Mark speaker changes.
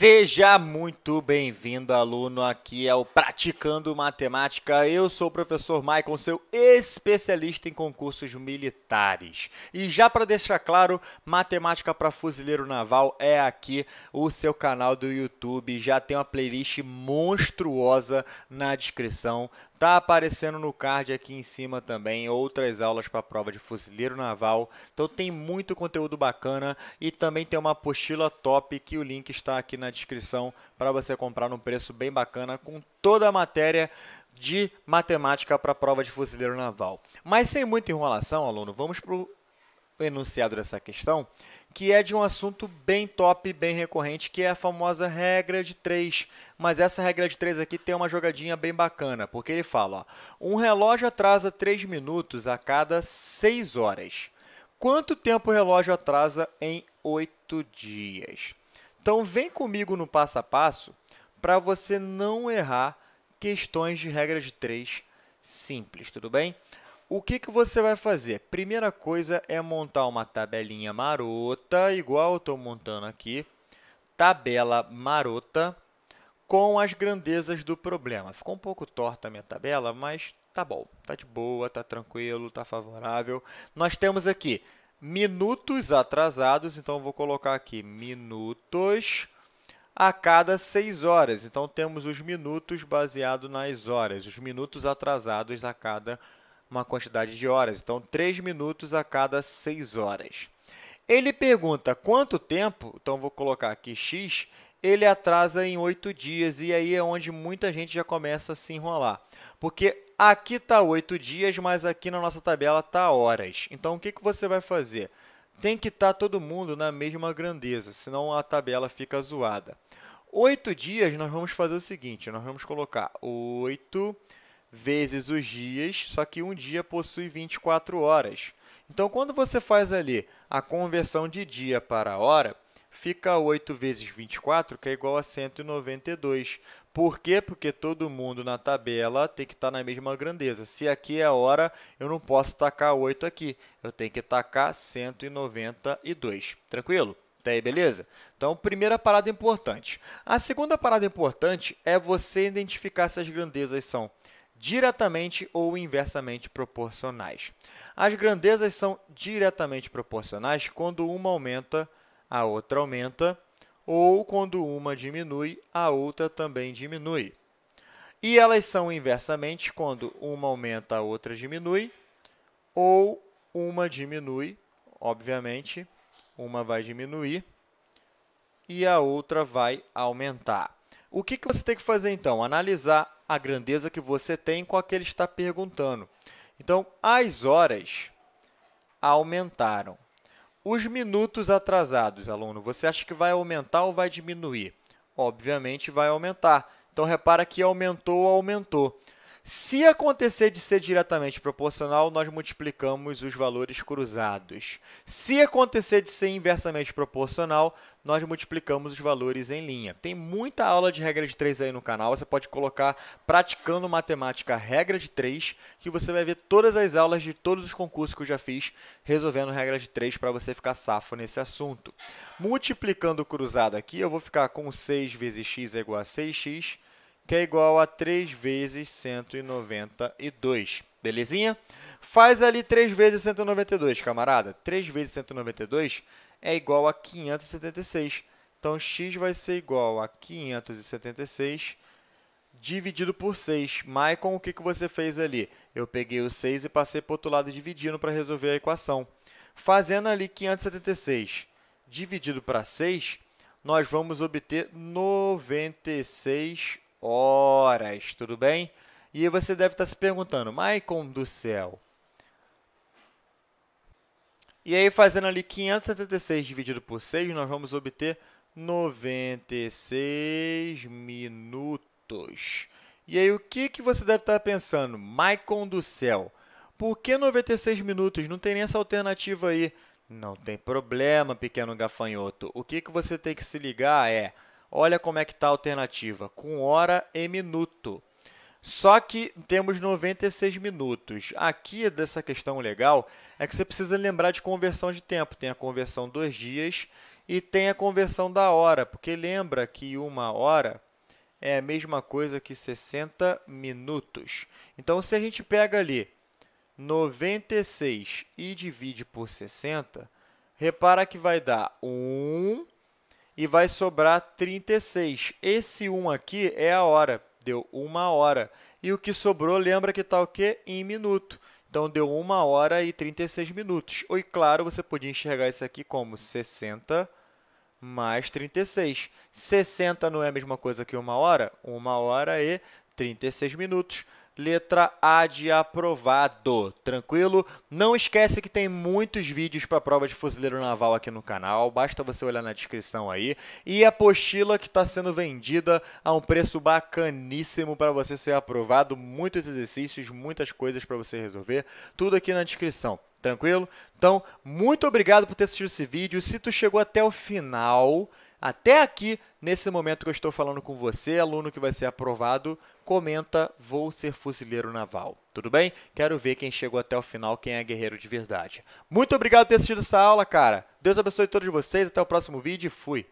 Speaker 1: Seja muito bem-vindo, aluno, aqui é o Praticando Matemática. Eu sou o professor Maicon, seu especialista em concursos militares. E já para deixar claro, Matemática para Fuzileiro Naval é aqui o seu canal do YouTube. Já tem uma playlist monstruosa na descrição. Tá aparecendo no card aqui em cima também outras aulas para prova de fuzileiro naval. Então tem muito conteúdo bacana e também tem uma apostila top que o link está aqui na descrição para você comprar num preço bem bacana com toda a matéria de matemática para prova de fuzileiro naval. Mas sem muita enrolação, aluno, vamos pro enunciado dessa questão, que é de um assunto bem top, bem recorrente, que é a famosa regra de três. Mas essa regra de três aqui tem uma jogadinha bem bacana, porque ele fala: ó, um relógio atrasa três minutos a cada seis horas. Quanto tempo o relógio atrasa em oito dias? Então vem comigo no passo a passo para você não errar questões de regra de três simples, tudo bem? O que, que você vai fazer? Primeira coisa é montar uma tabelinha marota, igual eu estou montando aqui, tabela marota, com as grandezas do problema. Ficou um pouco torta a minha tabela, mas tá bom, tá de boa, tá tranquilo, tá favorável. Nós temos aqui minutos atrasados, então vou colocar aqui minutos a cada 6 horas. Então temos os minutos baseado nas horas, os minutos atrasados a cada horas uma quantidade de horas, então 3 minutos a cada 6 horas. Ele pergunta quanto tempo, então vou colocar aqui x, ele atrasa em 8 dias, e aí é onde muita gente já começa a se enrolar. Porque aqui está 8 dias, mas aqui na nossa tabela está horas. Então, o que, que você vai fazer? Tem que estar tá todo mundo na mesma grandeza, senão a tabela fica zoada. 8 dias, nós vamos fazer o seguinte, nós vamos colocar 8 vezes os dias, só que um dia possui 24 horas. Então, quando você faz ali a conversão de dia para hora, fica 8 vezes 24, que é igual a 192. Por quê? Porque todo mundo na tabela tem que estar na mesma grandeza. Se aqui é hora, eu não posso tacar 8 aqui. Eu tenho que tacar 192. Tranquilo? Tá aí, beleza? Então, primeira parada importante. A segunda parada importante é você identificar se as grandezas são diretamente ou inversamente proporcionais. As grandezas são diretamente proporcionais quando uma aumenta, a outra aumenta, ou quando uma diminui, a outra também diminui. E elas são inversamente quando uma aumenta, a outra diminui, ou uma diminui, obviamente, uma vai diminuir e a outra vai aumentar. O que, que você tem que fazer, então? Analisar a grandeza que você tem com a que ele está perguntando. Então, as horas aumentaram. Os minutos atrasados, aluno, você acha que vai aumentar ou vai diminuir? Obviamente vai aumentar. Então, repara que aumentou, aumentou. Se acontecer de ser diretamente proporcional, nós multiplicamos os valores cruzados. Se acontecer de ser inversamente proporcional, nós multiplicamos os valores em linha. Tem muita aula de regra de 3 aí no canal, você pode colocar praticando matemática regra de 3, que você vai ver todas as aulas de todos os concursos que eu já fiz resolvendo regra de 3 para você ficar safo nesse assunto. Multiplicando cruzado aqui, eu vou ficar com 6 vezes x é igual a 6x, que é igual a 3 vezes 192. Belezinha? Faz ali 3 vezes 192, camarada. 3 vezes 192 é igual a 576. Então, x vai ser igual a 576 dividido por 6. Maicon, o que, que você fez ali? Eu peguei o 6 e passei para o outro lado dividindo para resolver a equação. Fazendo ali 576 dividido para 6, nós vamos obter 96 horas, tudo bem? E você deve estar se perguntando, Maicon do céu. E aí, fazendo ali 576 dividido por 6, nós vamos obter 96 minutos. E aí, o que, que você deve estar pensando? Maicon do céu, por que 96 minutos? Não tem nem essa alternativa aí. Não tem problema, pequeno gafanhoto. O que, que você tem que se ligar é Olha como é que está a alternativa, com hora e minuto. Só que temos 96 minutos. Aqui dessa questão legal é que você precisa lembrar de conversão de tempo. Tem a conversão dos dias e tem a conversão da hora, porque lembra que uma hora é a mesma coisa que 60 minutos. Então, se a gente pega ali 96 e divide por 60, repara que vai dar 1 e vai sobrar 36. Esse 1 aqui é a hora, deu 1 hora. E o que sobrou, lembra que está o quê? Em minuto. Então, deu 1 hora e 36 minutos. E, claro, você podia enxergar isso aqui como 60 mais 36. 60 não é a mesma coisa que 1 hora? 1 hora e 36 minutos letra A de aprovado. Tranquilo? Não esquece que tem muitos vídeos para prova de fuzileiro naval aqui no canal, basta você olhar na descrição aí. E a apostila que está sendo vendida a um preço bacaníssimo para você ser aprovado. Muitos exercícios, muitas coisas para você resolver, tudo aqui na descrição. Tranquilo? Então, muito obrigado por ter assistido esse vídeo. Se tu chegou até o final, até aqui, nesse momento que eu estou falando com você, aluno que vai ser aprovado, comenta Vou ser fuzileiro naval. Tudo bem? Quero ver quem chegou até o final, quem é guerreiro de verdade. Muito obrigado por ter assistido essa aula, cara. Deus abençoe todos vocês. Até o próximo vídeo e fui!